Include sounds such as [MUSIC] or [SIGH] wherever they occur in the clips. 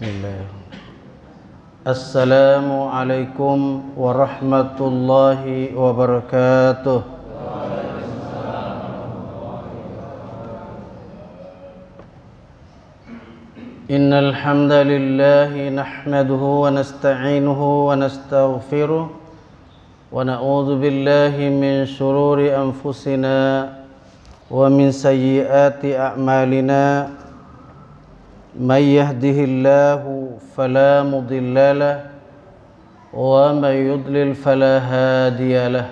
بسم الله السلام عليكم ورحمة الله وبركاته إن الحمد لله نحمده ونستعينه ونستغفره ونعوذ بالله من شرور أنفسنا ومن سيئات أعمالنا من يهده الله فلا مضل له ومن يضلل فلا هادي له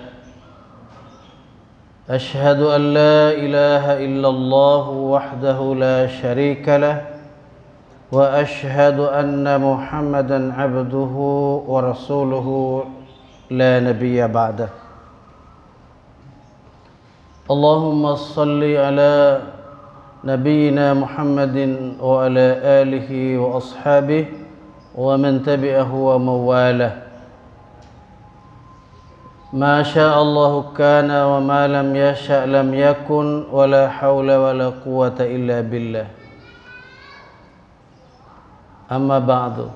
أشهد أن لا إله إلا الله وحده لا شريك له وأشهد أن محمدا عبده ورسوله لا نبي بعده اللهم صل على نبينا محمد وعلى آله وأصحابه ومن تبعه ومواله ما شاء الله كان وما لم يشأ لم يكن ولا حول ولا قوة إلا بالله أما بعد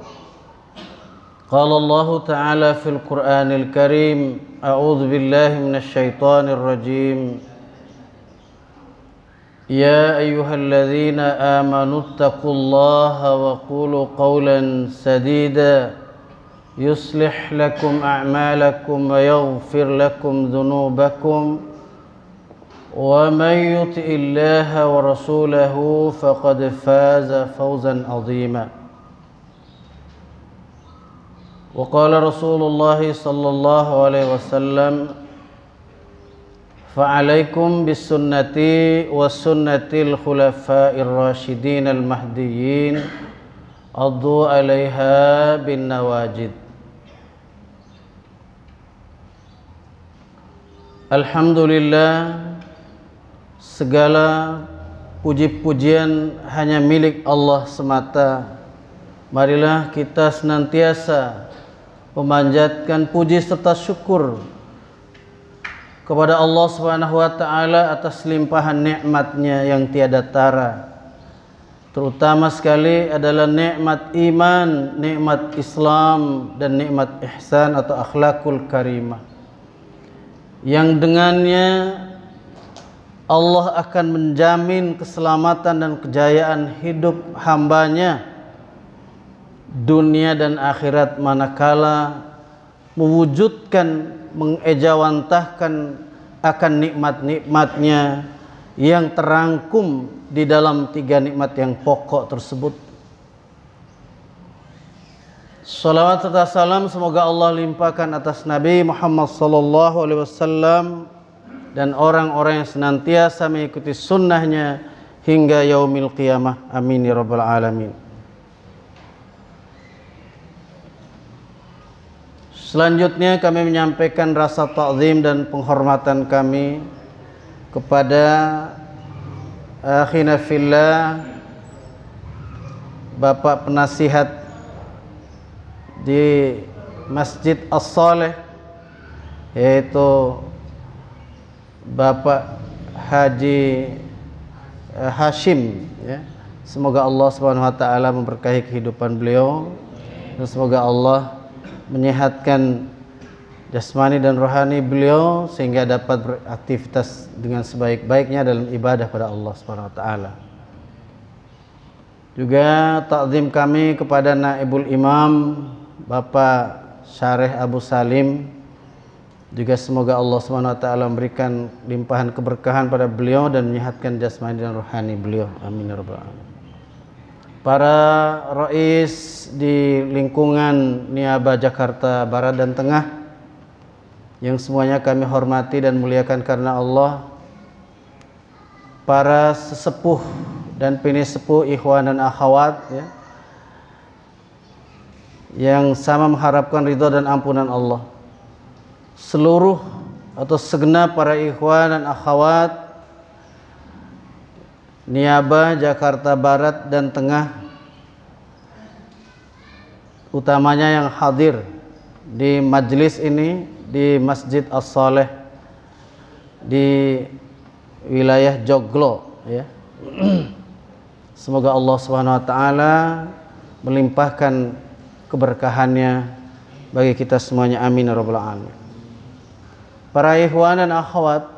قال الله تعالى في القرآن الكريم أعوذ بالله من الشيطان الرجيم يا أيها الذين آمنوا اتقوا الله وقولوا قولا سديدا يصلح لكم أعمالكم ويغفر لكم ذنوبكم ومن يطع الله ورسوله فقد فاز فوزا عظيما وقال رسول الله صلى الله عليه وسلم فعليكم بالسنة وسنة الخلفاء الراشدين المهديين عضوا عليها بالنواجد الحمد لله segala puji-pujian hanya milik Allah semata. Marilah kita senantiasa memanjatkan puji serta syukur kepada Allah Subhanahu wa taala atas limpahan nikmatnya yang tiada tara. Terutama sekali adalah nikmat iman, nikmat Islam dan nikmat ihsan atau akhlakul karimah. Yang dengannya Allah akan menjamin keselamatan dan kejayaan hidup hambanya dunia dan akhirat manakala mewujudkan mengejawantahkan akan nikmat-nikmatnya yang terangkum di dalam tiga nikmat yang pokok tersebut. Salawat serta salam semoga Allah limpahkan atas Nabi Muhammad sallallahu alaihi wasallam dan orang-orang yang senantiasa mengikuti sunnahnya hingga yaumil qiyamah. Amin ya rabbal alamin. Selanjutnya kami menyampaikan rasa takzim dan penghormatan kami kepada akhina eh, fillah Bapak penasihat di Masjid As-Saleh yaitu Bapak Haji eh, Hashim ya. Semoga Allah Subhanahu wa taala memberkahi kehidupan beliau dan semoga Allah menyehatkan jasmani dan rohani beliau sehingga dapat beraktivitas dengan sebaik-baiknya dalam ibadah pada Allah Subhanahu wa taala. Juga takzim kami kepada Naibul Imam Bapak Syarif Abu Salim juga semoga Allah Subhanahu wa taala memberikan limpahan keberkahan pada beliau dan menyehatkan jasmani dan rohani beliau. Amin ya rabbal alamin para rois di lingkungan Niaba Jakarta Barat dan Tengah yang semuanya kami hormati dan muliakan karena Allah para sesepuh dan pini sepuh ikhwan dan akhwat ya, yang sama mengharapkan ridho dan ampunan Allah seluruh atau segenap para ikhwan dan akhwat Niaba, Jakarta Barat dan Tengah utamanya yang hadir di majelis ini di Masjid As-Saleh di wilayah Joglo ya. [CLEARS THROAT] Semoga Allah Subhanahu wa taala melimpahkan keberkahannya bagi kita semuanya amin ya rabbal alamin. Para ikhwan dan akhwat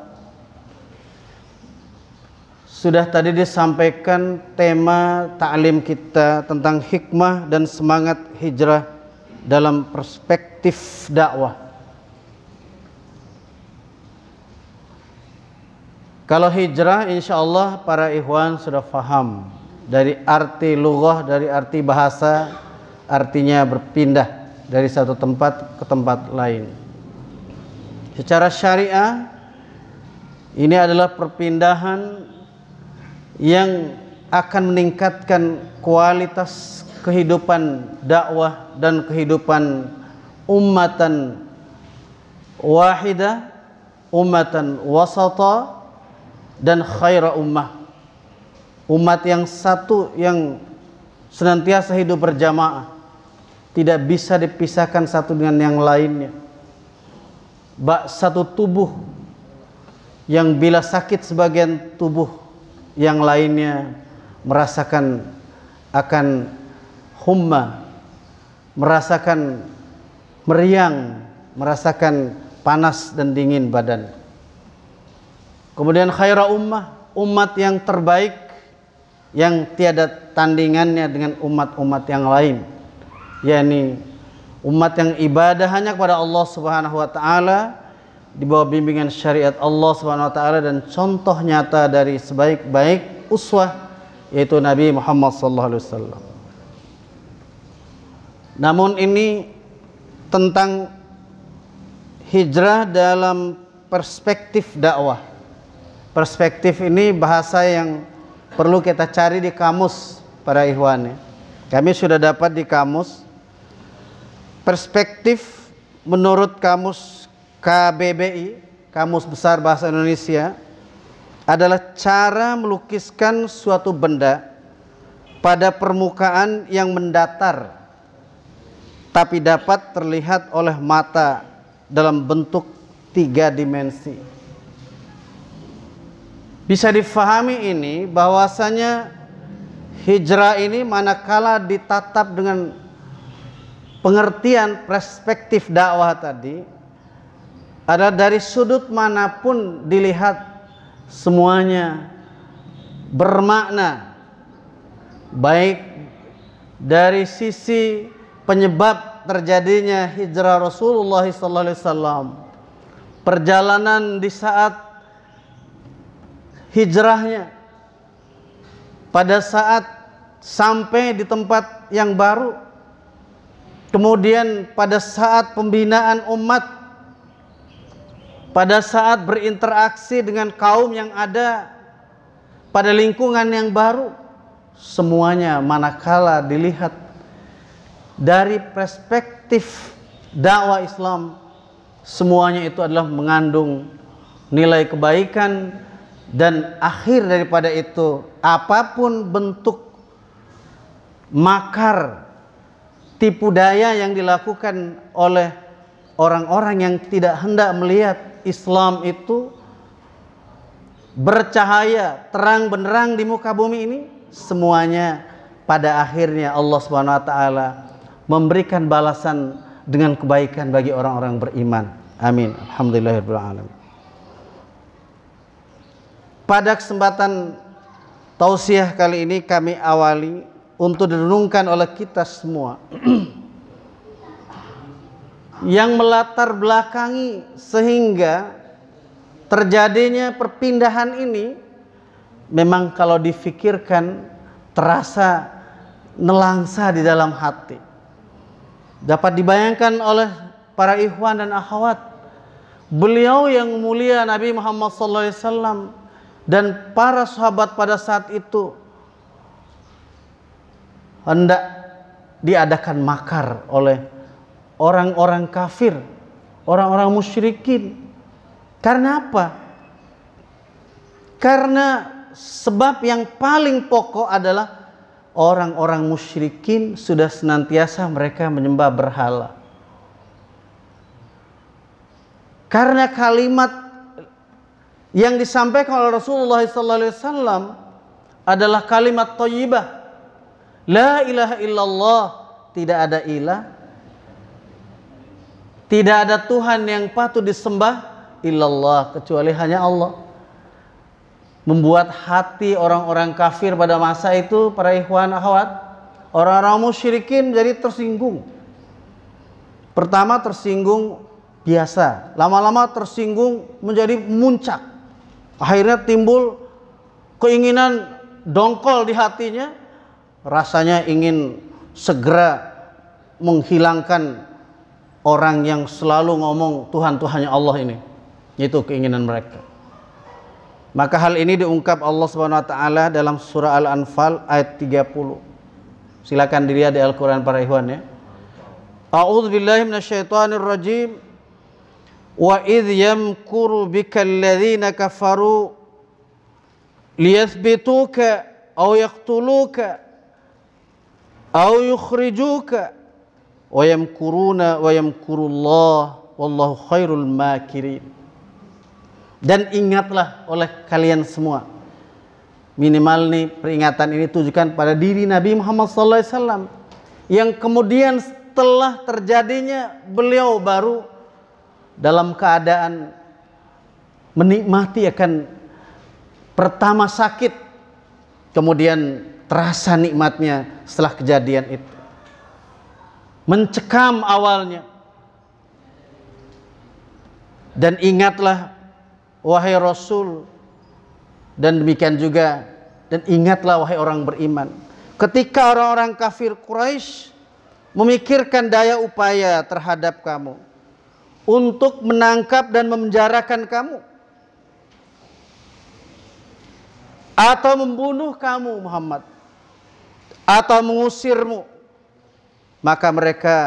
sudah tadi disampaikan tema ta'lim kita tentang hikmah dan semangat hijrah dalam perspektif dakwah. Kalau hijrah insya Allah para ikhwan sudah faham dari arti lughah, dari arti bahasa, artinya berpindah dari satu tempat ke tempat lain. Secara syariah ini adalah perpindahan yang akan meningkatkan kualitas kehidupan dakwah dan kehidupan ummatan wahida, ummatan wasata dan khaira ummah. Umat yang satu yang senantiasa hidup berjamaah tidak bisa dipisahkan satu dengan yang lainnya. Bak satu tubuh yang bila sakit sebagian tubuh yang lainnya merasakan akan humma, merasakan meriang, merasakan panas dan dingin badan. Kemudian khaira ummah, umat yang terbaik yang tiada tandingannya dengan umat-umat yang lain, yakni umat yang ibadah hanya kepada Allah Subhanahu wa taala di bawah bimbingan syariat Allah Subhanahu wa taala dan contoh nyata dari sebaik-baik uswah yaitu Nabi Muhammad sallallahu alaihi wasallam. Namun ini tentang hijrah dalam perspektif dakwah. Perspektif ini bahasa yang perlu kita cari di kamus para ikhwan Kami sudah dapat di kamus perspektif menurut kamus KBBI, Kamus Besar Bahasa Indonesia, adalah cara melukiskan suatu benda pada permukaan yang mendatar tapi dapat terlihat oleh mata dalam bentuk tiga dimensi. Bisa difahami ini bahwasanya hijrah ini manakala ditatap dengan pengertian perspektif dakwah tadi ada dari sudut manapun dilihat semuanya bermakna baik dari sisi penyebab terjadinya hijrah Rasulullah SAW perjalanan di saat hijrahnya pada saat sampai di tempat yang baru kemudian pada saat pembinaan umat pada saat berinteraksi dengan kaum yang ada pada lingkungan yang baru semuanya manakala dilihat dari perspektif dakwah Islam semuanya itu adalah mengandung nilai kebaikan dan akhir daripada itu apapun bentuk makar tipu daya yang dilakukan oleh orang-orang yang tidak hendak melihat Islam itu bercahaya terang benderang di muka bumi ini semuanya pada akhirnya Allah Subhanahu wa taala memberikan balasan dengan kebaikan bagi orang-orang beriman. Amin. Alhamdulillahirabbil alamin. Pada kesempatan tausiah kali ini kami awali untuk direnungkan oleh kita semua [CLEARS THROAT] yang melatar belakangi sehingga terjadinya perpindahan ini memang kalau difikirkan terasa nelangsa di dalam hati. Dapat dibayangkan oleh para ikhwan dan akhwat, beliau yang mulia Nabi Muhammad SAW dan para sahabat pada saat itu hendak diadakan makar oleh orang-orang kafir, orang-orang musyrikin. Karena apa? Karena sebab yang paling pokok adalah orang-orang musyrikin sudah senantiasa mereka menyembah berhala. Karena kalimat yang disampaikan oleh Rasulullah SAW adalah kalimat toyibah. La ilaha illallah, tidak ada ilah, tidak ada Tuhan yang patut disembah illallah kecuali hanya Allah. Membuat hati orang-orang kafir pada masa itu para ikhwan akhwat, orang-orang musyrikin jadi tersinggung. Pertama tersinggung biasa, lama-lama tersinggung menjadi muncak. Akhirnya timbul keinginan dongkol di hatinya, rasanya ingin segera menghilangkan orang yang selalu ngomong Tuhan Tuhannya Allah ini. Itu keinginan mereka. Maka hal ini diungkap Allah Subhanahu wa taala dalam surah Al-Anfal ayat 30. Silakan dilihat di Al-Qur'an para ikhwan ya. A'udzu billahi minasyaitonir rajim. Wa idh yamkuru bikal ladzina kafaru liyathbituka aw yaqtuluka aw yukhrijuka wa yamkuruna wa yamkurullah wallahu khairul makirin dan ingatlah oleh kalian semua minimal nih peringatan ini tujukan pada diri Nabi Muhammad SAW yang kemudian setelah terjadinya beliau baru dalam keadaan menikmati akan pertama sakit kemudian terasa nikmatnya setelah kejadian itu mencekam awalnya. Dan ingatlah wahai Rasul dan demikian juga dan ingatlah wahai orang beriman. Ketika orang-orang kafir Quraisy memikirkan daya upaya terhadap kamu untuk menangkap dan memenjarakan kamu atau membunuh kamu Muhammad atau mengusirmu maka mereka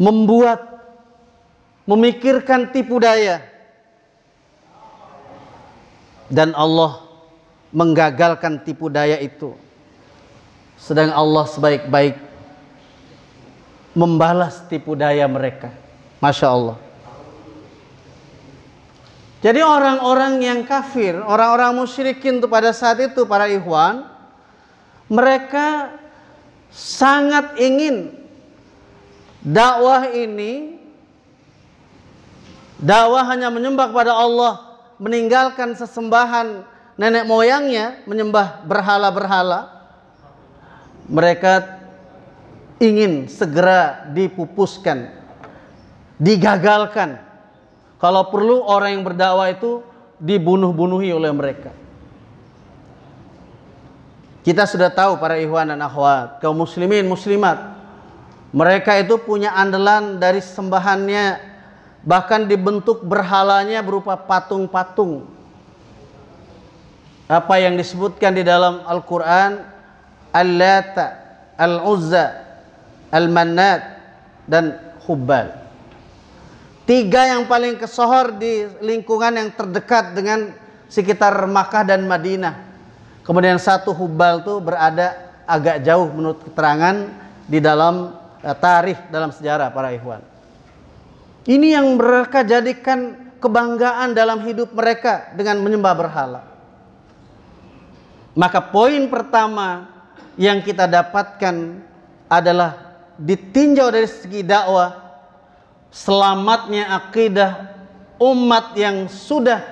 membuat memikirkan tipu daya dan Allah menggagalkan tipu daya itu sedang Allah sebaik-baik membalas tipu daya mereka Masya Allah jadi orang-orang yang kafir orang-orang musyrikin itu pada saat itu para ikhwan mereka sangat ingin dakwah ini dakwah hanya menyembah kepada Allah, meninggalkan sesembahan nenek moyangnya, menyembah berhala-berhala. Mereka ingin segera dipupuskan, digagalkan. Kalau perlu orang yang berdakwah itu dibunuh-bunuhi oleh mereka. Kita sudah tahu para ikhwan dan akhwat, kaum muslimin muslimat, mereka itu punya andalan dari sembahannya bahkan dibentuk berhalanya berupa patung-patung. Apa yang disebutkan di dalam Al-Qur'an Al-Lata, Al-Uzza, Al-Mannat dan Hubbal. Tiga yang paling kesohor di lingkungan yang terdekat dengan sekitar Makkah dan Madinah Kemudian satu hubal itu berada agak jauh menurut keterangan di dalam uh, tarikh dalam sejarah para ikhwan. Ini yang mereka jadikan kebanggaan dalam hidup mereka dengan menyembah berhala. Maka poin pertama yang kita dapatkan adalah ditinjau dari segi dakwah selamatnya akidah umat yang sudah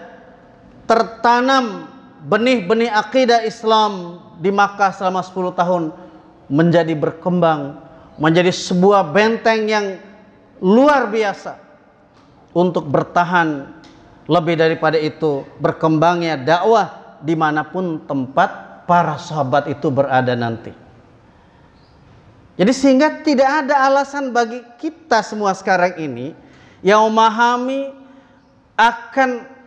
tertanam benih-benih akidah Islam di Makkah selama 10 tahun menjadi berkembang, menjadi sebuah benteng yang luar biasa untuk bertahan lebih daripada itu berkembangnya dakwah dimanapun tempat para sahabat itu berada nanti. Jadi sehingga tidak ada alasan bagi kita semua sekarang ini yang memahami akan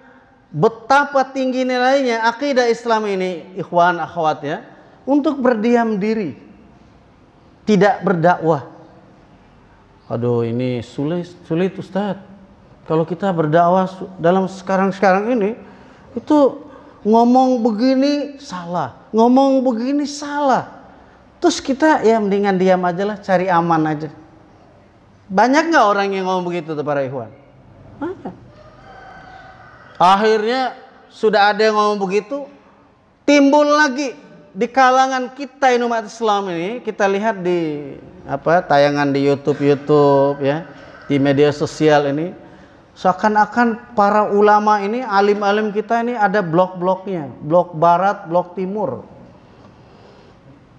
betapa tinggi nilainya akidah Islam ini ikhwan akhwat ya untuk berdiam diri tidak berdakwah aduh ini sulit sulit Ustaz kalau kita berdakwah dalam sekarang-sekarang ini itu ngomong begini salah ngomong begini salah terus kita ya mendingan diam aja lah cari aman aja banyak nggak orang yang ngomong begitu tuh para ikhwan banyak Akhirnya sudah ada yang ngomong begitu, timbul lagi di kalangan kita ini umat Islam ini kita lihat di apa tayangan di YouTube YouTube ya di media sosial ini seakan-akan para ulama ini alim-alim kita ini ada blok-bloknya blok barat blok timur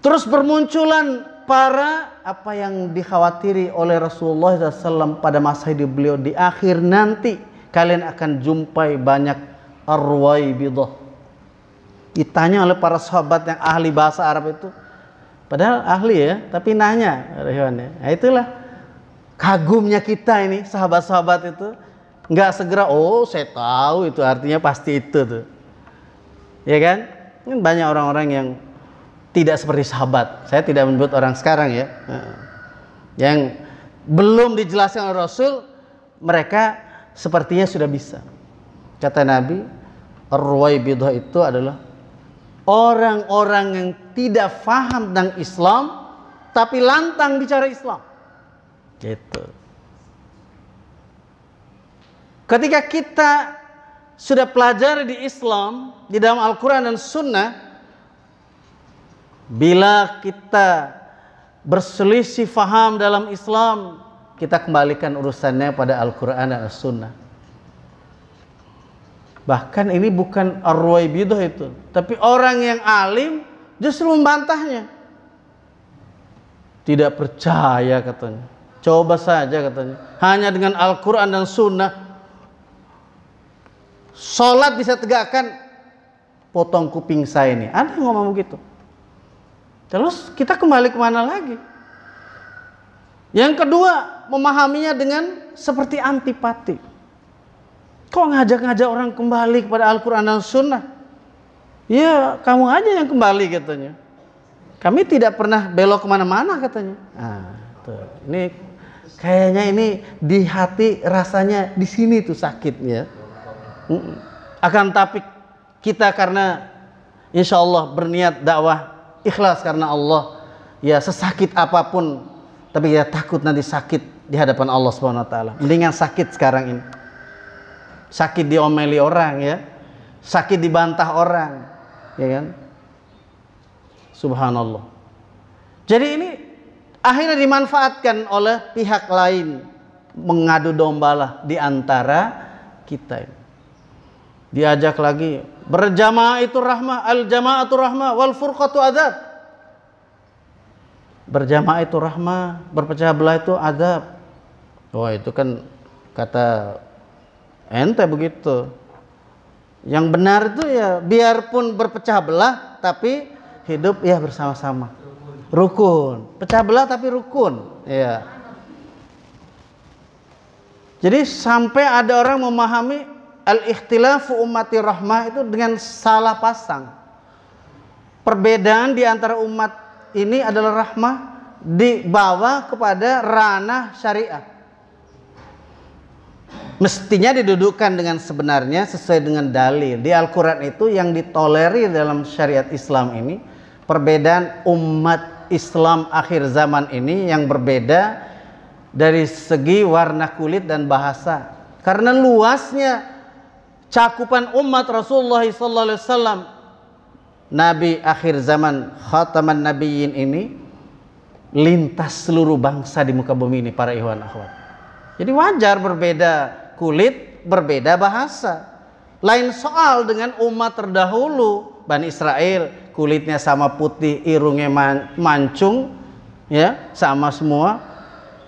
terus bermunculan para apa yang dikhawatiri oleh Rasulullah SAW pada masa hidup beliau di akhir nanti kalian akan jumpai banyak bidah. Ditanya oleh para sahabat yang ahli bahasa Arab itu, padahal ahli ya, tapi nanya, ya. Nah, itulah kagumnya kita ini sahabat-sahabat itu nggak segera oh saya tahu itu artinya pasti itu tuh ya kan kan banyak orang-orang yang tidak seperti sahabat saya tidak menyebut orang sekarang ya yang belum dijelaskan oleh Rasul mereka sepertinya sudah bisa. Kata Nabi, Ar-Ruwaibidah itu adalah orang-orang yang tidak faham tentang Islam tapi lantang bicara Islam. Gitu. Ketika kita sudah pelajari di Islam, di dalam Al-Quran dan Sunnah, bila kita berselisih faham dalam Islam, kita kembalikan urusannya pada Al-Quran dan As-Sunnah. Bahkan ini bukan arwai bidah itu. Tapi orang yang alim justru membantahnya. Tidak percaya katanya. Coba saja katanya. Hanya dengan Al-Quran dan Sunnah. Sholat bisa tegakkan. Potong kuping saya ini. Ada yang ngomong begitu. Terus kita kembali kemana lagi? Yang kedua, memahaminya dengan seperti antipati. Kok ngajak-ngajak orang kembali kepada Al-Quran dan Sunnah? Ya, kamu aja yang kembali katanya. Kami tidak pernah belok kemana-mana katanya. Nah, tuh. Ini kayaknya ini di hati rasanya di sini tuh sakitnya. Akan tapi kita karena insya Allah berniat dakwah ikhlas karena Allah. Ya sesakit apapun, tapi ya takut nanti sakit di hadapan Allah Subhanahu wa taala. Mendingan sakit sekarang ini. Sakit diomeli orang ya. Sakit dibantah orang, ya kan? Subhanallah. Jadi ini akhirnya dimanfaatkan oleh pihak lain mengadu dombalah di antara kita. ini. Diajak lagi berjamaah itu rahmah, al jamaatu rahmah, wal furqatu adab. Berjamaah itu rahmah, berpecah belah itu adab. Wah itu kan kata ente begitu. Yang benar itu ya biarpun berpecah belah tapi hidup ya bersama-sama. Rukun. Pecah belah tapi rukun. Ya. Jadi sampai ada orang memahami al-ikhtilafu ummati rahmah itu dengan salah pasang. Perbedaan di antara umat ini adalah rahmah dibawa kepada ranah syariah mestinya didudukkan dengan sebenarnya sesuai dengan dalil. Di Al-Qur'an itu yang ditolerir dalam syariat Islam ini perbedaan umat Islam akhir zaman ini yang berbeda dari segi warna kulit dan bahasa. Karena luasnya cakupan umat Rasulullah SAW Nabi akhir zaman khataman nabiyyin ini lintas seluruh bangsa di muka bumi ini para ikhwan akhwat. Jadi wajar berbeda kulit, berbeda bahasa. Lain soal dengan umat terdahulu, Bani Israel, kulitnya sama putih, irungnya man mancung, ya, sama semua,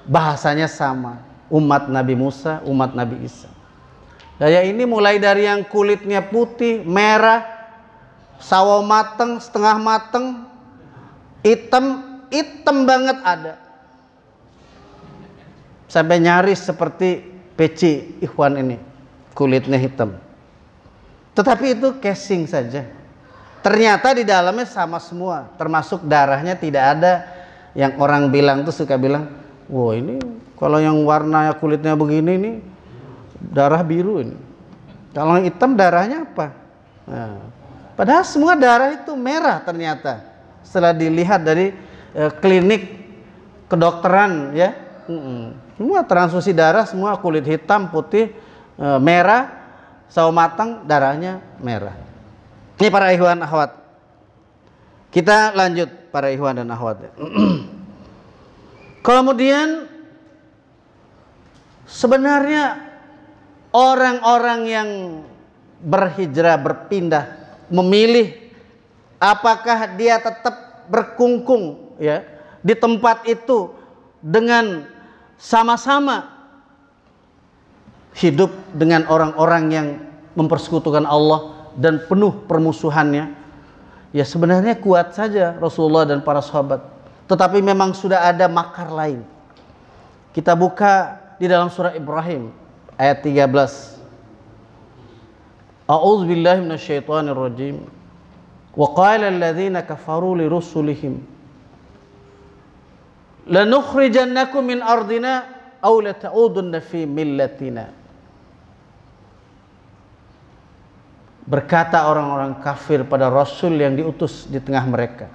bahasanya sama. Umat Nabi Musa, umat Nabi Isa. Daya nah, ini mulai dari yang kulitnya putih, merah, sawo mateng, setengah mateng, hitam, hitam banget ada. Sampai nyaris seperti peci Ikhwan ini kulitnya hitam tetapi itu casing saja ternyata di dalamnya sama semua termasuk darahnya tidak ada yang orang bilang tuh suka bilang wow ini kalau yang warna kulitnya begini ini darah biru ini kalau yang hitam darahnya apa nah, padahal semua darah itu merah ternyata setelah dilihat dari eh, klinik kedokteran ya mm -mm. Semua transfusi darah, semua kulit hitam, putih, e, merah, sawo matang, darahnya merah. Ini para ikhwan akhwat. Kita lanjut para ikhwan dan akhwat. [CLEARS THROAT] Kemudian sebenarnya orang-orang yang berhijrah, berpindah, memilih apakah dia tetap berkungkung ya di tempat itu dengan sama-sama hidup dengan orang-orang yang mempersekutukan Allah dan penuh permusuhannya ya sebenarnya kuat saja Rasulullah dan para sahabat tetapi memang sudah ada makar lain kita buka di dalam surah Ibrahim ayat 13 A'udzu wa kafaru lirusulihim lanukhrijannakum min ardina aw lata'udunna fi millatina berkata orang-orang kafir pada rasul yang diutus di tengah mereka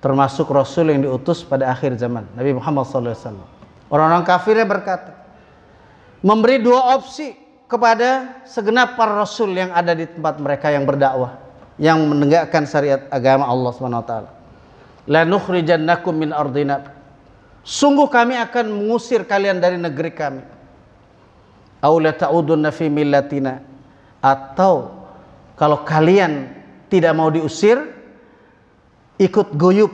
termasuk rasul yang diutus pada akhir zaman Nabi Muhammad SAW orang-orang kafirnya berkata memberi dua opsi kepada segenap para rasul yang ada di tempat mereka yang berdakwah yang menegakkan syariat agama Allah Subhanahu wa taala la nukhrijannakum min sungguh kami akan mengusir kalian dari negeri kami aula taudun fi millatina atau kalau kalian tidak mau diusir ikut goyub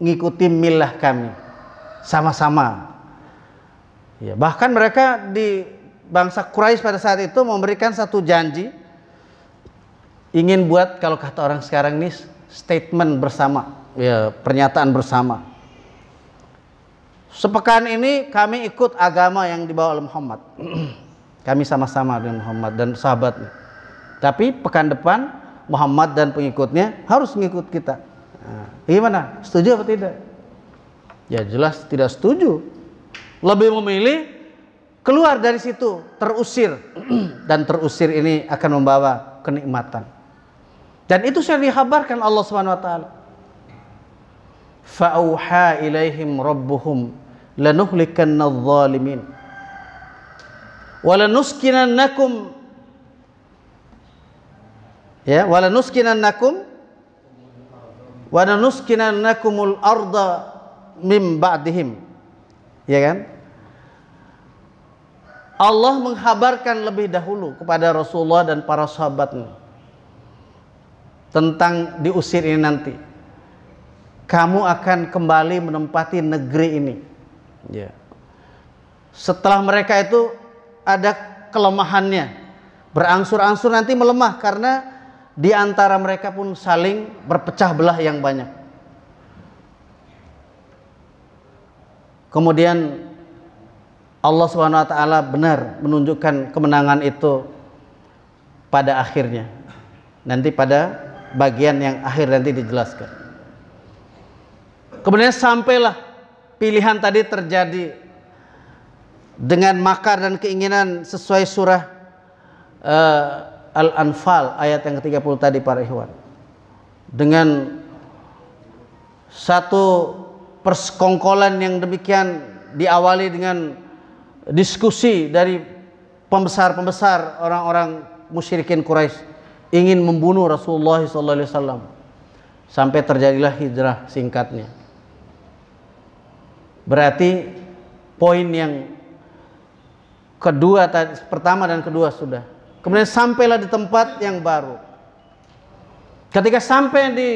ngikuti milah kami sama-sama ya, bahkan mereka di bangsa Quraisy pada saat itu memberikan satu janji ingin buat kalau kata orang sekarang ini statement bersama ya pernyataan bersama Sepekan ini kami ikut agama yang dibawa oleh Muhammad. [CLEARS THROAT] kami sama-sama dengan Muhammad dan sahabat. Tapi pekan depan Muhammad dan pengikutnya harus mengikut kita. Nah, gimana? Setuju atau tidak? Ya jelas tidak setuju. Lebih memilih keluar dari situ, terusir. [CLEARS THROAT] dan terusir ini akan membawa kenikmatan. Dan itu sudah dihabarkan Allah Subhanahu wa taala. Fauha ilaihim rabbuhum lanuhlikanna adh-dhalimin walanuskinannakum ya walanuskinannakum walanuskinannakumul arda mim ba'dihim ya kan Allah menghabarkan lebih dahulu kepada Rasulullah dan para sahabatnya tentang diusir ini nanti kamu akan kembali menempati negeri ini Ya. Setelah mereka itu ada kelemahannya, berangsur-angsur nanti melemah karena di antara mereka pun saling berpecah belah yang banyak. Kemudian Allah Subhanahu wa taala benar menunjukkan kemenangan itu pada akhirnya. Nanti pada bagian yang akhir nanti dijelaskan. Kemudian sampailah pilihan tadi terjadi dengan makar dan keinginan sesuai surah uh, Al-Anfal ayat yang ke-30 tadi para ikhwan. Dengan satu persekongkolan yang demikian diawali dengan diskusi dari pembesar-pembesar orang-orang musyrikin Quraisy ingin membunuh Rasulullah SAW sampai terjadilah hijrah singkatnya. Berarti poin yang kedua pertama dan kedua sudah. Kemudian sampailah di tempat yang baru. Ketika sampai di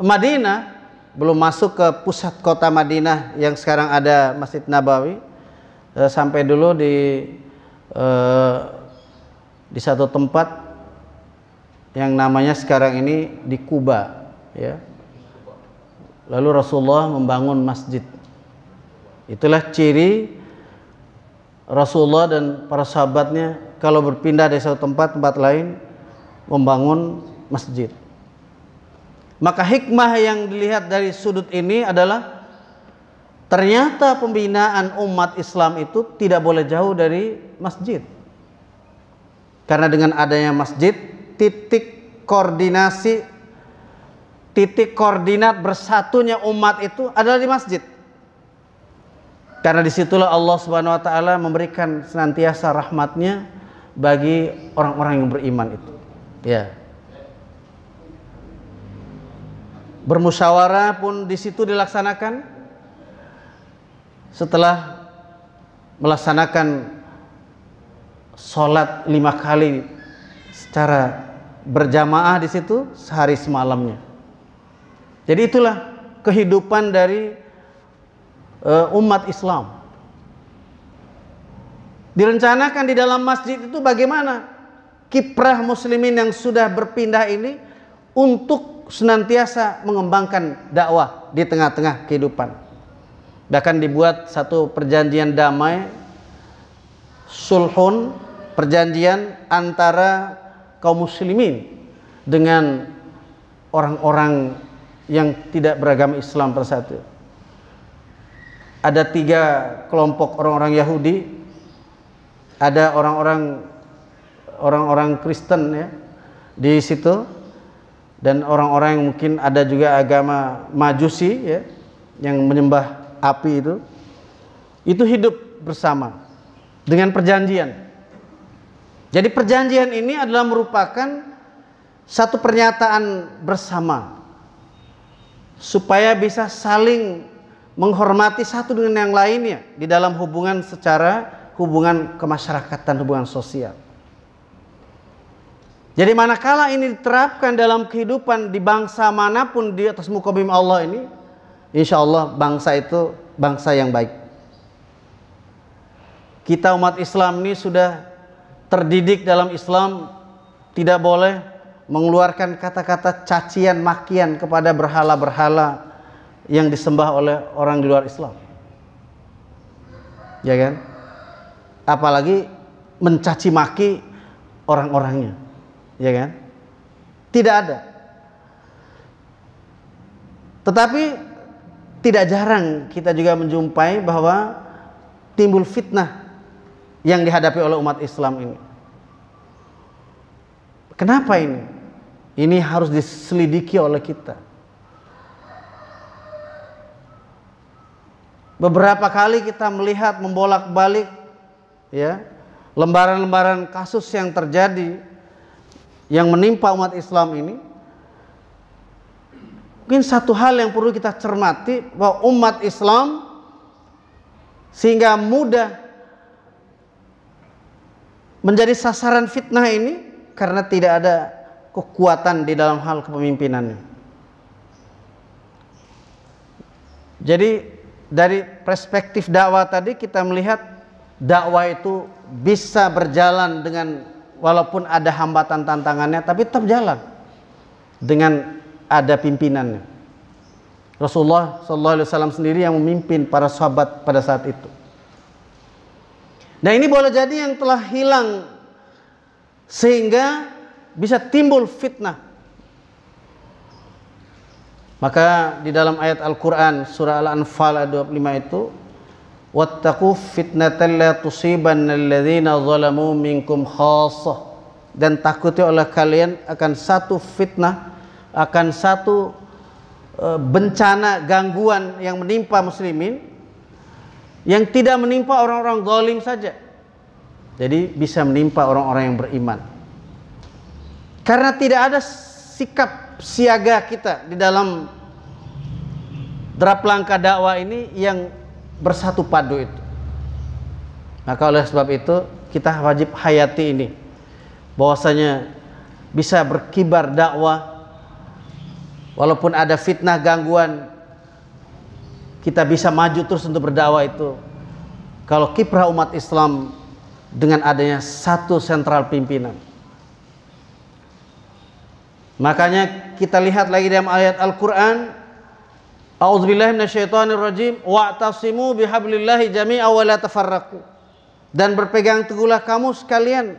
Madinah, belum masuk ke pusat kota Madinah yang sekarang ada Masjid Nabawi. Eh, sampai dulu di eh, di satu tempat yang namanya sekarang ini di Kuba, ya. Lalu Rasulullah membangun masjid Itulah ciri Rasulullah dan para sahabatnya kalau berpindah dari satu tempat tempat lain membangun masjid. Maka hikmah yang dilihat dari sudut ini adalah ternyata pembinaan umat Islam itu tidak boleh jauh dari masjid. Karena dengan adanya masjid, titik koordinasi titik koordinat bersatunya umat itu adalah di masjid. Karena disitulah Allah Subhanahu Wa Taala memberikan senantiasa rahmatnya bagi orang-orang yang beriman itu. Ya. Bermusyawarah pun di situ dilaksanakan setelah melaksanakan sholat lima kali secara berjamaah di situ sehari semalamnya. Jadi itulah kehidupan dari Eh, umat Islam. Direncanakan di dalam masjid itu bagaimana kiprah muslimin yang sudah berpindah ini untuk senantiasa mengembangkan dakwah di tengah-tengah kehidupan. Bahkan dibuat satu perjanjian damai sulhun perjanjian antara kaum muslimin dengan orang-orang yang tidak beragama Islam persatu ada tiga kelompok orang-orang Yahudi, ada orang-orang orang-orang Kristen ya di situ dan orang-orang yang mungkin ada juga agama Majusi ya yang menyembah api itu itu hidup bersama dengan perjanjian. Jadi perjanjian ini adalah merupakan satu pernyataan bersama supaya bisa saling menghormati satu dengan yang lainnya di dalam hubungan secara hubungan kemasyarakatan, hubungan sosial. Jadi manakala ini diterapkan dalam kehidupan di bangsa manapun di atas muka bumi Allah ini, insya Allah bangsa itu bangsa yang baik. Kita umat Islam ini sudah terdidik dalam Islam tidak boleh mengeluarkan kata-kata cacian makian kepada berhala-berhala yang disembah oleh orang di luar Islam. Ya kan? Apalagi mencaci maki orang-orangnya. Ya kan? Tidak ada. Tetapi tidak jarang kita juga menjumpai bahwa timbul fitnah yang dihadapi oleh umat Islam ini. Kenapa ini? Ini harus diselidiki oleh kita. Beberapa kali kita melihat membolak-balik ya, lembaran-lembaran kasus yang terjadi yang menimpa umat Islam ini. Mungkin satu hal yang perlu kita cermati bahwa umat Islam sehingga mudah menjadi sasaran fitnah ini karena tidak ada kekuatan di dalam hal kepemimpinannya. Jadi dari perspektif dakwah tadi kita melihat dakwah itu bisa berjalan dengan walaupun ada hambatan tantangannya tapi tetap jalan dengan ada pimpinannya. Rasulullah Shallallahu Alaihi Wasallam sendiri yang memimpin para sahabat pada saat itu. Nah ini boleh jadi yang telah hilang sehingga bisa timbul fitnah maka di dalam ayat Al-Qur'an surah Al-Anfal ayat 25 itu wattaqu fitnatan la tusibanna alladziina zalamu minkum dan takuti oleh kalian akan satu fitnah akan satu e, bencana gangguan yang menimpa muslimin yang tidak menimpa orang-orang zalim saja jadi bisa menimpa orang-orang yang beriman karena tidak ada sikap siaga kita di dalam derap langkah dakwah ini yang bersatu padu itu. Maka oleh sebab itu kita wajib hayati ini bahwasanya bisa berkibar dakwah walaupun ada fitnah gangguan kita bisa maju terus untuk berdakwah itu kalau kiprah umat Islam dengan adanya satu sentral pimpinan Makanya kita lihat lagi dalam ayat Al-Qur'an A'udzubillahi wa'tasimu bihablillahi jami'a wa la tafarraqu. Dan berpegang teguhlah kamu sekalian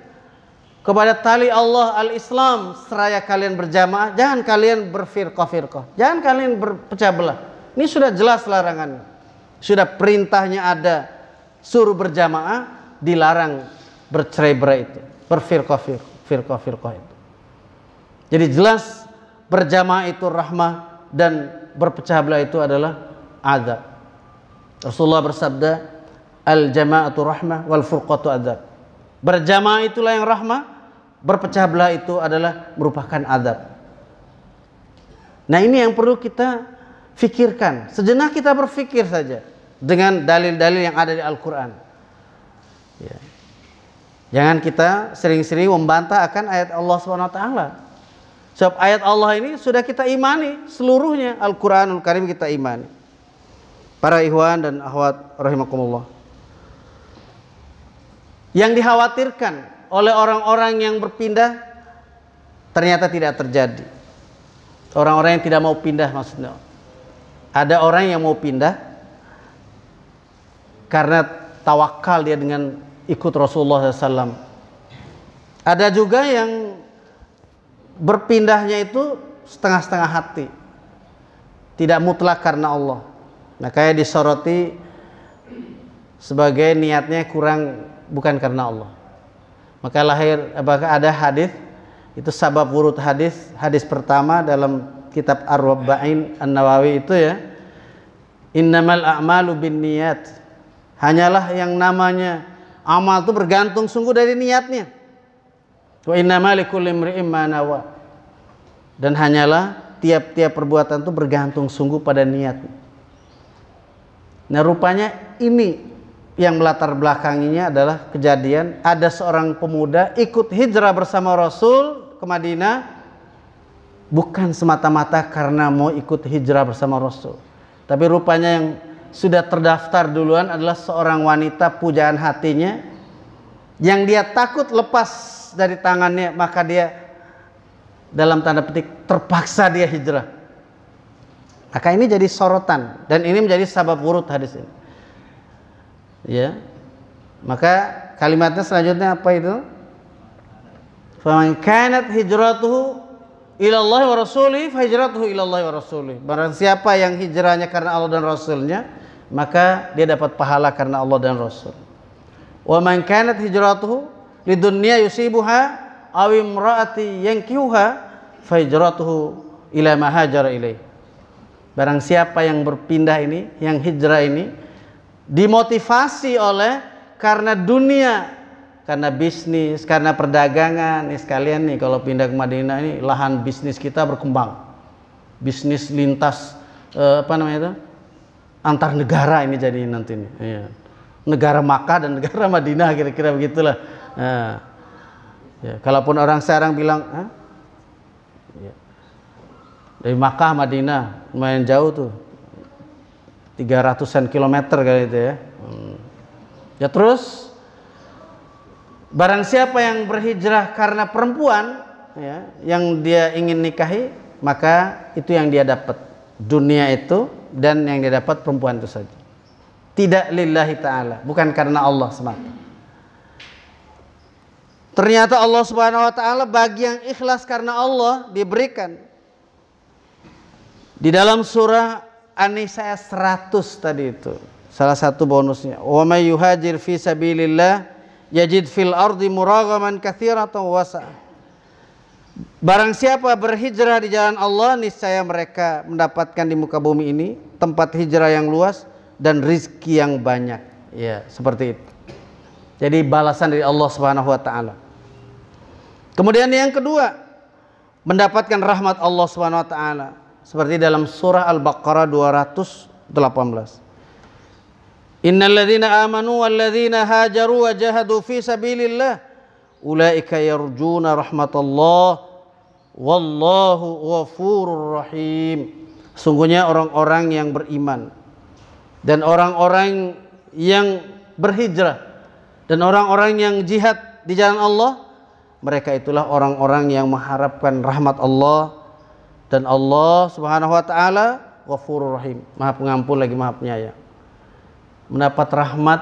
kepada tali Allah al-Islam seraya kalian berjamaah, jangan kalian berfirqah-firqah. Jangan kalian berpecah belah. Ini sudah jelas larangannya. Sudah perintahnya ada suruh berjamaah, dilarang bercerai-berai itu, berfirqah-firqah itu. Jadi jelas berjamaah itu rahmah dan berpecah belah itu adalah azab. Rasulullah bersabda, "Al jama'atu rahmah wal furqatu azab." Berjamaah itulah yang rahmah, berpecah belah itu adalah merupakan azab. Nah, ini yang perlu kita fikirkan. Sejenak kita berfikir saja dengan dalil-dalil yang ada di Al-Qur'an. Ya. Jangan kita sering-sering membantah akan ayat Allah Swt. Sebab ayat Allah ini sudah kita imani seluruhnya. Al-Quranul Karim kita imani. Para ikhwan dan Ahwat rahimakumullah. Yang dikhawatirkan oleh orang-orang yang berpindah ternyata tidak terjadi. Orang-orang yang tidak mau pindah maksudnya. Ada orang yang mau pindah karena tawakal dia dengan ikut Rasulullah SAW. Ada juga yang berpindahnya itu setengah-setengah hati tidak mutlak karena Allah Nah, kayak disoroti sebagai niatnya kurang bukan karena Allah maka lahir apakah ada hadis itu sabab wurud hadis hadis pertama dalam kitab Ar-Rabba'in An-Nawawi itu ya innamal a'malu bin niat hanyalah yang namanya amal itu bergantung sungguh dari niatnya Wa inna malikul nawa. Dan hanyalah tiap-tiap perbuatan itu bergantung sungguh pada niatnya. Nah rupanya ini yang melatar belakanginya adalah kejadian ada seorang pemuda ikut hijrah bersama Rasul ke Madinah bukan semata-mata karena mau ikut hijrah bersama Rasul. Tapi rupanya yang sudah terdaftar duluan adalah seorang wanita pujaan hatinya yang dia takut lepas dari tangannya maka dia dalam tanda petik terpaksa dia hijrah maka ini jadi sorotan dan ini menjadi sabab urut hadis ini ya maka kalimatnya selanjutnya apa itu faman kanat hijratuhu ilallah wa rasulih fahijratuhu ilallah wa rasulih barang siapa yang hijrahnya karena Allah dan rasulnya maka dia dapat pahala karena Allah dan rasul wa man kanat hijratuhu di dunia yusibuha aw imraati yankihuha fajratuhu ila ma hajara ilaih. Barang siapa yang berpindah ini, yang hijrah ini dimotivasi oleh karena dunia, karena bisnis, karena perdagangan. Nih sekalian nih kalau pindah ke Madinah ini lahan bisnis kita berkembang. Bisnis lintas eh, apa namanya itu? antar negara ini jadi nanti nih. Iya. Negara Makkah dan [LAUGHS] negara Madinah kira-kira begitulah Nah, ya, kalaupun orang sekarang bilang, ha? Ya. dari Makkah Madinah lumayan jauh tuh, tiga ratusan kilometer kali itu ya. Hmm. Ya terus, barang siapa yang berhijrah karena perempuan ya, yang dia ingin nikahi, maka itu yang dia dapat dunia itu dan yang dia dapat perempuan itu saja. Tidak lillahi ta'ala, bukan karena Allah semata. Ternyata Allah Subhanahu wa taala bagi yang ikhlas karena Allah diberikan. Di dalam surah An-Nisa 100 tadi itu salah satu bonusnya. Wa may yuhajir fi sabilillah yajid fil ardi muragaman katsiratan wasa. Barang siapa berhijrah di jalan Allah niscaya mereka mendapatkan di muka bumi ini tempat hijrah yang luas dan rizki yang banyak. Ya, seperti itu. Jadi balasan dari Allah Subhanahu wa taala. Kemudian yang kedua, mendapatkan rahmat Allah Subhanahu wa taala seperti dalam surah Al-Baqarah 218. Innalladzina amanu walladzina hajaru wa jahadu fi sabilillah ulaika yarjuna rahmatallah wallahu ghafurur rahim. Sungguhnya orang-orang yang beriman dan orang-orang yang berhijrah dan orang-orang yang jihad di jalan Allah mereka itulah orang-orang yang mengharapkan rahmat Allah dan Allah Subhanahu wa taala Ghafurur Rahim, Maha Pengampun lagi Maha Penyayang. Mendapat rahmat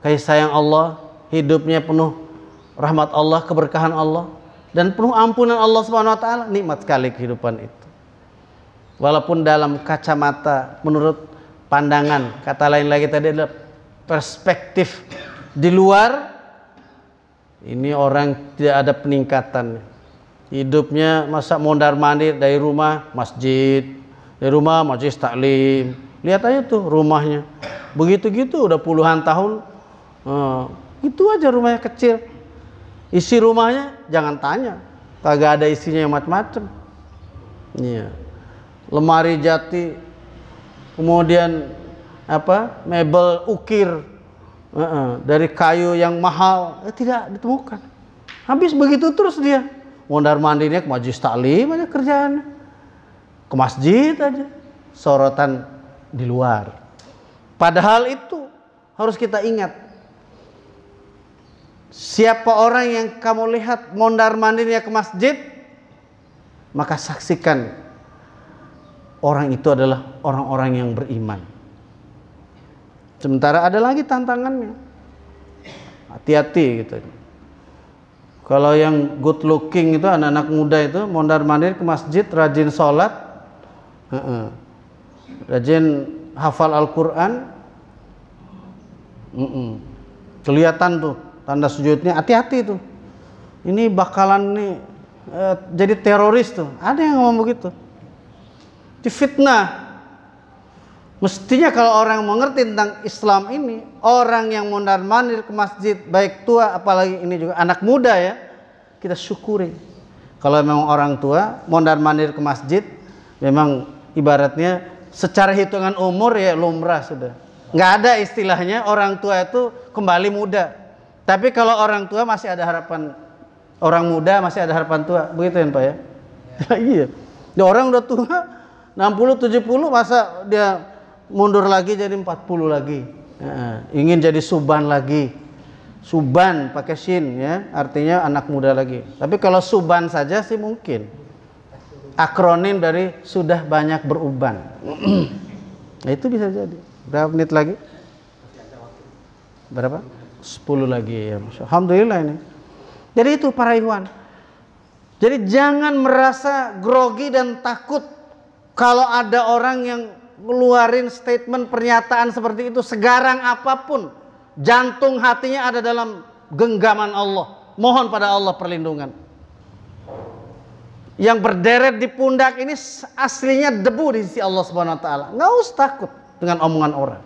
kasih sayang Allah, hidupnya penuh rahmat Allah, keberkahan Allah dan penuh ampunan Allah Subhanahu wa taala, nikmat sekali kehidupan itu. Walaupun dalam kacamata menurut pandangan, kata lain lagi tadi adalah perspektif di luar ini orang tidak ada peningkatan. Hidupnya masa mondar-mandir dari rumah masjid, dari rumah masjid taklim. Lihat aja tuh rumahnya. Begitu-gitu udah puluhan tahun eh, itu aja rumahnya kecil. Isi rumahnya jangan tanya, kagak ada isinya yang macam-macam. Iya. Lemari jati kemudian apa? mebel ukir uh -uh. dari kayu yang mahal eh, tidak ditemukan habis begitu terus dia mondar mandinya ke majlis taklim aja kerjaan ke masjid aja sorotan di luar padahal itu harus kita ingat siapa orang yang kamu lihat mondar mandirnya ke masjid maka saksikan orang itu adalah orang-orang yang beriman Sementara ada lagi tantangannya. Hati-hati gitu. Kalau yang good looking itu anak-anak muda itu mondar mandir ke masjid, rajin sholat, uh -uh. rajin hafal Al-Quran, uh -uh. kelihatan tuh tanda sujudnya. Hati-hati tuh. Ini bakalan nih uh, jadi teroris tuh. Ada yang ngomong begitu. Difitnah. fitnah Mestinya kalau orang yang mengerti tentang Islam ini, orang yang mondar mandir ke masjid, baik tua apalagi ini juga anak muda ya, kita syukuri. Kalau memang orang tua mondar mandir ke masjid, memang ibaratnya secara hitungan umur ya lumrah sudah. Nggak ada istilahnya orang tua itu kembali muda. Tapi kalau orang tua masih ada harapan orang muda masih ada harapan tua, begitu ya Pak ya? Iya. [LAUGHS] iya. Orang udah tua 60 70 masa dia mundur lagi jadi 40 lagi. Nah, ingin jadi suban lagi. Suban pakai shin ya, artinya anak muda lagi. Tapi kalau suban saja sih mungkin. Akronim dari sudah banyak beruban. nah, itu bisa jadi. Berapa menit lagi? Berapa? 10 lagi ya. Alhamdulillah ini. Jadi itu para ikhwan. Jadi jangan merasa grogi dan takut kalau ada orang yang ngeluarin statement pernyataan seperti itu segarang apapun jantung hatinya ada dalam genggaman Allah mohon pada Allah perlindungan yang berderet di pundak ini aslinya debu di sisi Allah Subhanahu wa taala nggak usah takut dengan omongan orang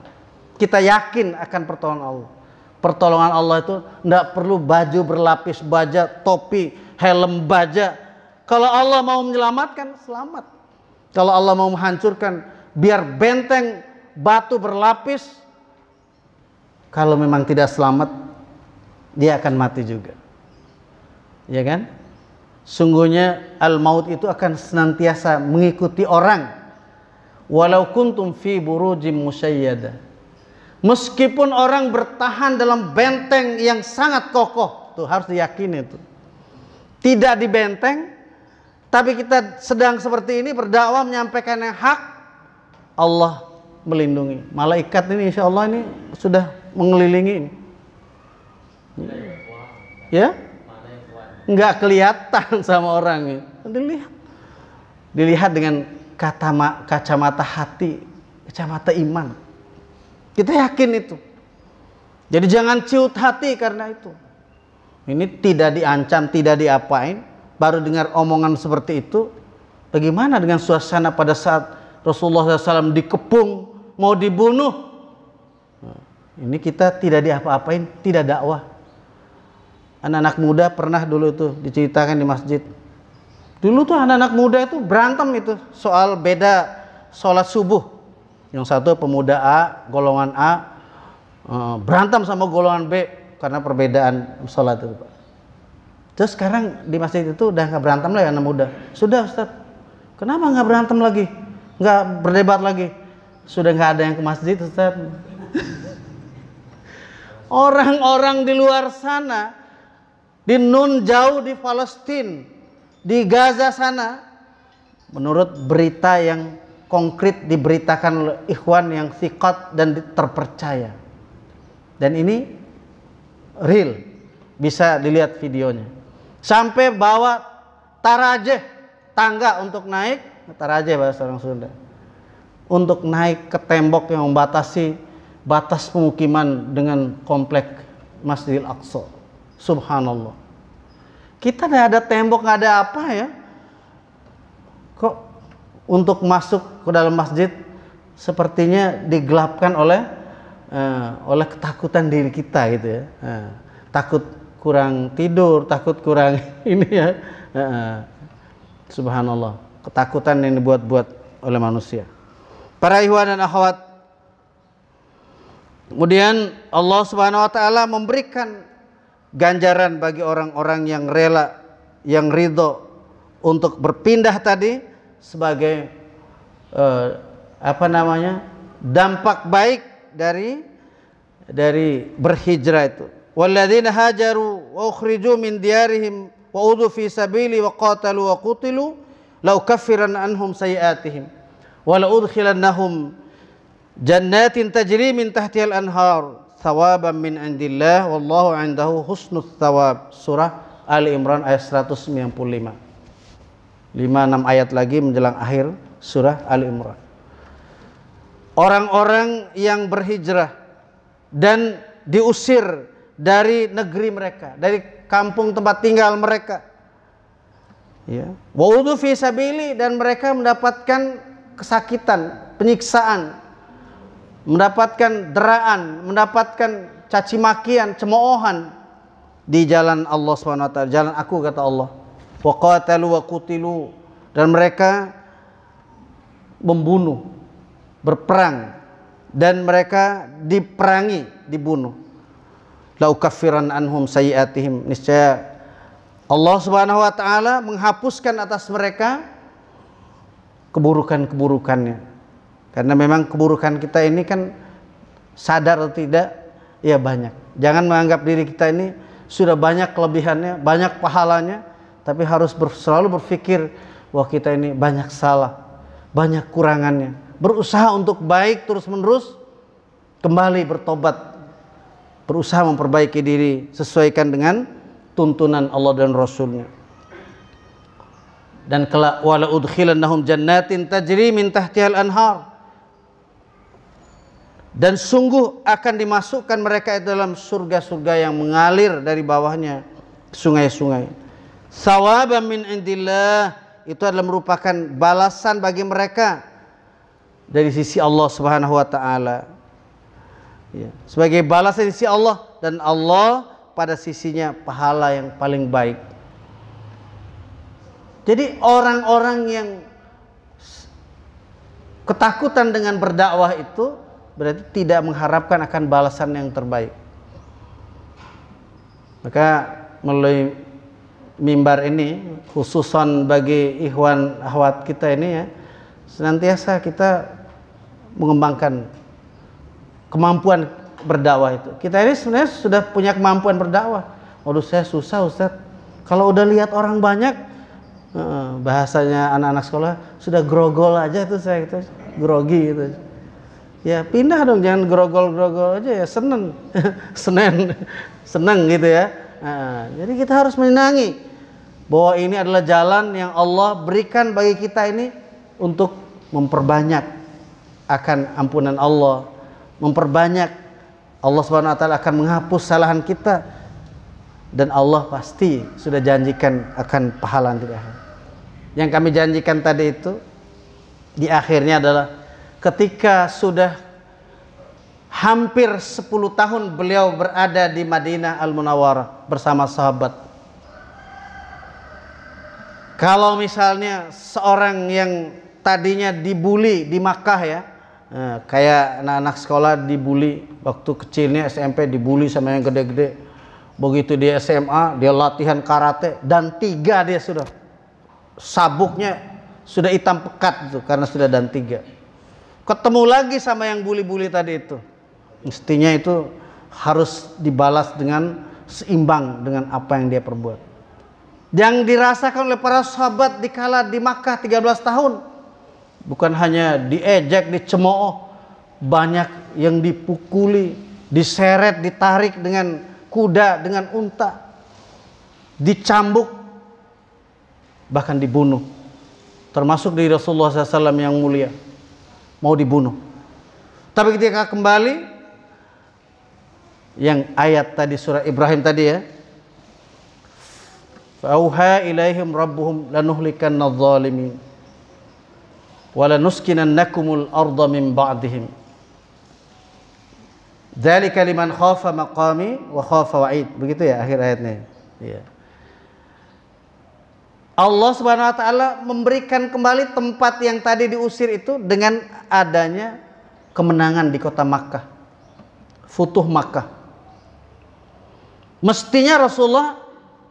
kita yakin akan pertolongan Allah pertolongan Allah itu tidak perlu baju berlapis baja topi helm baja kalau Allah mau menyelamatkan selamat kalau Allah mau menghancurkan biar benteng batu berlapis kalau memang tidak selamat dia akan mati juga ya kan sungguhnya al maut itu akan senantiasa mengikuti orang walau kuntum fi burujim musayyada meskipun orang bertahan dalam benteng yang sangat kokoh tuh harus diyakini itu tidak di benteng tapi kita sedang seperti ini berdakwah menyampaikan yang hak Allah melindungi. Malaikat ini insya Allah ini sudah mengelilingi. Ya? Nggak kelihatan sama orang. ini, Dilihat. Dilihat dengan kata kacamata hati, kacamata iman. Kita yakin itu. Jadi jangan ciut hati karena itu. Ini tidak diancam, tidak diapain. Baru dengar omongan seperti itu. Bagaimana dengan suasana pada saat Rasulullah SAW dikepung, mau dibunuh. Nah, ini kita tidak diapa-apain, tidak dakwah. Anak-anak muda pernah dulu itu diceritakan di masjid. Dulu tuh anak-anak muda itu berantem itu soal beda sholat subuh. Yang satu pemuda A, golongan A, eh, berantem sama golongan B karena perbedaan sholat itu. Pak. Terus sekarang di masjid itu udah nggak berantem lah ya anak muda. Sudah Ustaz, kenapa nggak berantem lagi? nggak berdebat lagi sudah nggak ada yang ke masjid Ustaz orang-orang di luar sana di Nun jauh di Palestina di Gaza sana menurut berita yang konkret diberitakan oleh ikhwan yang sikat dan terpercaya dan ini real bisa dilihat videonya sampai bawa tarajeh tangga untuk naik Taraja bahasa orang Sunda. Untuk naik ke tembok yang membatasi batas pemukiman dengan komplek Masjidil Aqsa. Subhanallah. Kita nggak ada tembok, nggak ada apa ya. Kok untuk masuk ke dalam masjid sepertinya digelapkan oleh eh, oleh ketakutan diri kita gitu ya. Eh, takut kurang tidur, takut kurang [LAUGHS] ini ya. Eh, eh. subhanallah ketakutan yang dibuat-buat oleh manusia. Para ikhwan dan akhwat, kemudian Allah Subhanahu wa taala memberikan ganjaran bagi orang-orang yang rela, yang ridho untuk berpindah tadi sebagai eh, apa namanya? dampak baik dari dari berhijrah itu. Walladzina hajaru wa ukhriju min diarihim wa udhu fi sabili wa qatalu wa qutilu laukafiran anhum sayyatihim wa jannatin tajri min tahtihal anhar thawaban min indillah wallahu indahu husnul thawab surah Ali Imran ayat 195 5 6 ayat lagi menjelang akhir surah Ali Imran orang-orang yang berhijrah dan diusir dari negeri mereka dari kampung tempat tinggal mereka ya wudu fi sabili dan mereka mendapatkan kesakitan penyiksaan mendapatkan deraan mendapatkan caci makian cemoohan di jalan Allah swt jalan aku kata Allah wa qatalu wa kutilu dan mereka membunuh berperang dan mereka diperangi dibunuh la anhum sayiatihim niscaya Allah Subhanahu wa taala menghapuskan atas mereka keburukan-keburukannya. Karena memang keburukan kita ini kan sadar atau tidak ya banyak. Jangan menganggap diri kita ini sudah banyak kelebihannya, banyak pahalanya, tapi harus ber, selalu berpikir wah kita ini banyak salah, banyak kurangannya. Berusaha untuk baik terus-menerus, kembali bertobat, berusaha memperbaiki diri, sesuaikan dengan tuntunan Allah dan Rasulnya dan kelak wala udkhilannahum jannatin tajri min tahtihal anhar dan sungguh akan dimasukkan mereka dalam surga-surga yang mengalir dari bawahnya sungai-sungai sawaban min indillah itu adalah merupakan balasan bagi mereka dari sisi Allah Subhanahu wa taala ya sebagai balasan dari sisi Allah dan Allah pada sisinya pahala yang paling baik. Jadi orang-orang yang ketakutan dengan berdakwah itu berarti tidak mengharapkan akan balasan yang terbaik. Maka melalui mimbar ini khususan bagi ikhwan ahwat kita ini ya senantiasa kita mengembangkan kemampuan berdakwah itu. Kita ini sebenarnya sudah punya kemampuan berdakwah. Waduh saya susah Ustaz. Kalau udah lihat orang banyak bahasanya anak-anak sekolah sudah grogol aja itu saya itu grogi gitu. Ya pindah dong jangan grogol-grogol aja ya seneng [LAUGHS] senen seneng gitu ya. Nah, jadi kita harus menyenangi bahwa ini adalah jalan yang Allah berikan bagi kita ini untuk memperbanyak akan ampunan Allah, memperbanyak Allah Subhanahu wa taala akan menghapus kesalahan kita dan Allah pasti sudah janjikan akan pahala di akhir. Yang kami janjikan tadi itu di akhirnya adalah ketika sudah hampir 10 tahun beliau berada di Madinah Al-Munawwarah bersama sahabat. Kalau misalnya seorang yang tadinya dibully di Makkah ya, Eh, kayak anak-anak sekolah dibully waktu kecilnya SMP dibully sama yang gede-gede. Begitu dia SMA, dia latihan karate dan tiga dia sudah sabuknya sudah hitam pekat itu karena sudah dan tiga. Ketemu lagi sama yang bully-bully tadi itu. Mestinya itu harus dibalas dengan seimbang dengan apa yang dia perbuat. Yang dirasakan oleh para sahabat di kala di Makkah 13 tahun bukan hanya diejek, dicemooh, banyak yang dipukuli, diseret, ditarik dengan kuda, dengan unta, dicambuk, bahkan dibunuh. Termasuk di Rasulullah SAW yang mulia, mau dibunuh. Tapi ketika kembali, yang ayat tadi surah Ibrahim tadi ya, Fauha ilaihim rabbuhum lanuhlikanna zalimin wala nuskinannakumul arda min ba'dihim dzalika liman khafa maqami wa khafa wa'id begitu ya akhir ayatnya ya Allah Subhanahu wa taala memberikan kembali tempat yang tadi diusir itu dengan adanya kemenangan di kota Makkah. Futuh Makkah. Mestinya Rasulullah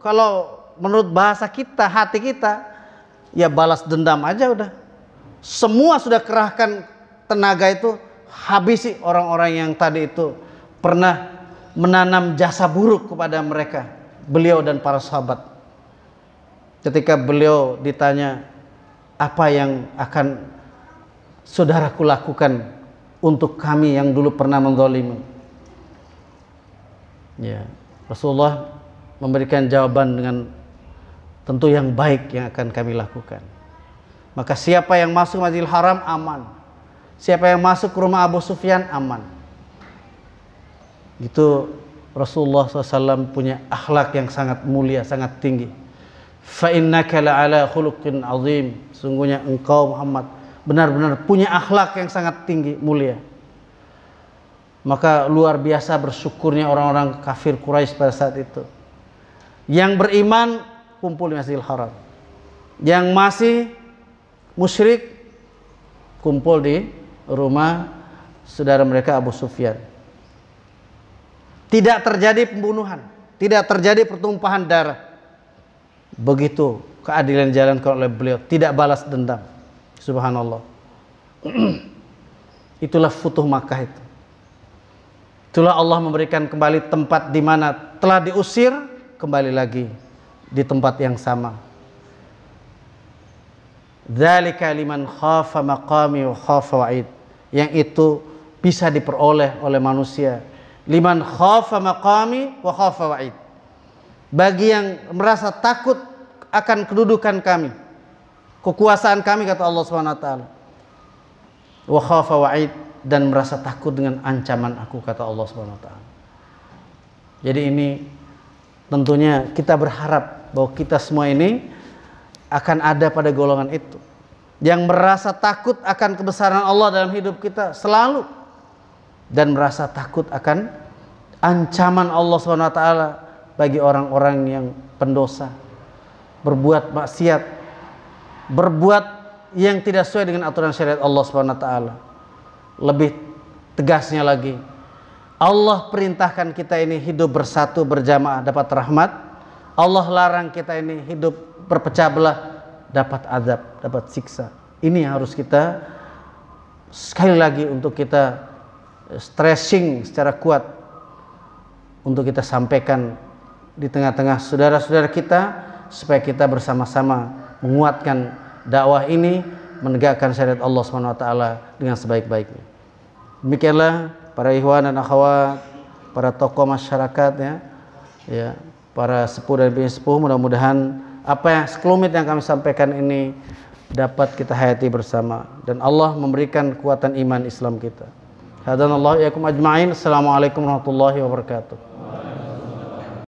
kalau menurut bahasa kita, hati kita ya balas dendam aja udah semua sudah kerahkan tenaga itu habisi orang-orang yang tadi itu pernah menanam jasa buruk kepada mereka beliau dan para sahabat ketika beliau ditanya apa yang akan saudaraku lakukan untuk kami yang dulu pernah mendolimi ya Rasulullah memberikan jawaban dengan tentu yang baik yang akan kami lakukan maka siapa yang masuk Masjidil Haram aman. Siapa yang masuk ke rumah Abu Sufyan aman. Itu Rasulullah SAW punya akhlak yang sangat mulia, sangat tinggi. Fa innaka la'ala khuluqin azim. Sungguhnya engkau Muhammad benar-benar punya akhlak yang sangat tinggi, mulia. Maka luar biasa bersyukurnya orang-orang kafir Quraisy pada saat itu. Yang beriman kumpul di Masjidil Haram. Yang masih musyrik kumpul di rumah saudara mereka Abu Sufyan. Tidak terjadi pembunuhan, tidak terjadi pertumpahan darah. Begitu keadilan jalan oleh beliau, tidak balas dendam. Subhanallah. [CLEARS THROAT] Itulah futuh Makkah itu. Itulah Allah memberikan kembali tempat di mana telah diusir kembali lagi di tempat yang sama. Dzalika liman khafa maqami wa khafa wa'id. Yang itu bisa diperoleh oleh manusia. Liman khafa maqami wa khafa wa'id. Bagi yang merasa takut akan kedudukan kami, kekuasaan kami kata Allah Subhanahu wa taala. Wa khafa wa'id dan merasa takut dengan ancaman aku kata Allah Subhanahu wa taala. Jadi ini tentunya kita berharap bahwa kita semua ini akan ada pada golongan itu yang merasa takut akan kebesaran Allah dalam hidup kita selalu dan merasa takut akan ancaman Allah SWT bagi orang-orang yang pendosa berbuat maksiat berbuat yang tidak sesuai dengan aturan syariat Allah SWT lebih tegasnya lagi Allah perintahkan kita ini hidup bersatu berjamaah dapat rahmat Allah larang kita ini hidup berpecah belah, dapat azab, dapat siksa. Ini yang harus kita sekali lagi untuk kita eh, stressing secara kuat untuk kita sampaikan di tengah-tengah saudara-saudara kita supaya kita bersama-sama menguatkan dakwah ini menegakkan syariat Allah swt dengan sebaik-baiknya. Demikianlah para ikhwan dan akhwat, para tokoh masyarakat ya. Ya, para sepuh dan bini sepuh mudah-mudahan apa yang sekelumit yang kami sampaikan ini dapat kita hayati bersama dan Allah memberikan kekuatan iman Islam kita. Hadanallahu yakum ajma'in. Assalamualaikum warahmatullahi wabarakatuh.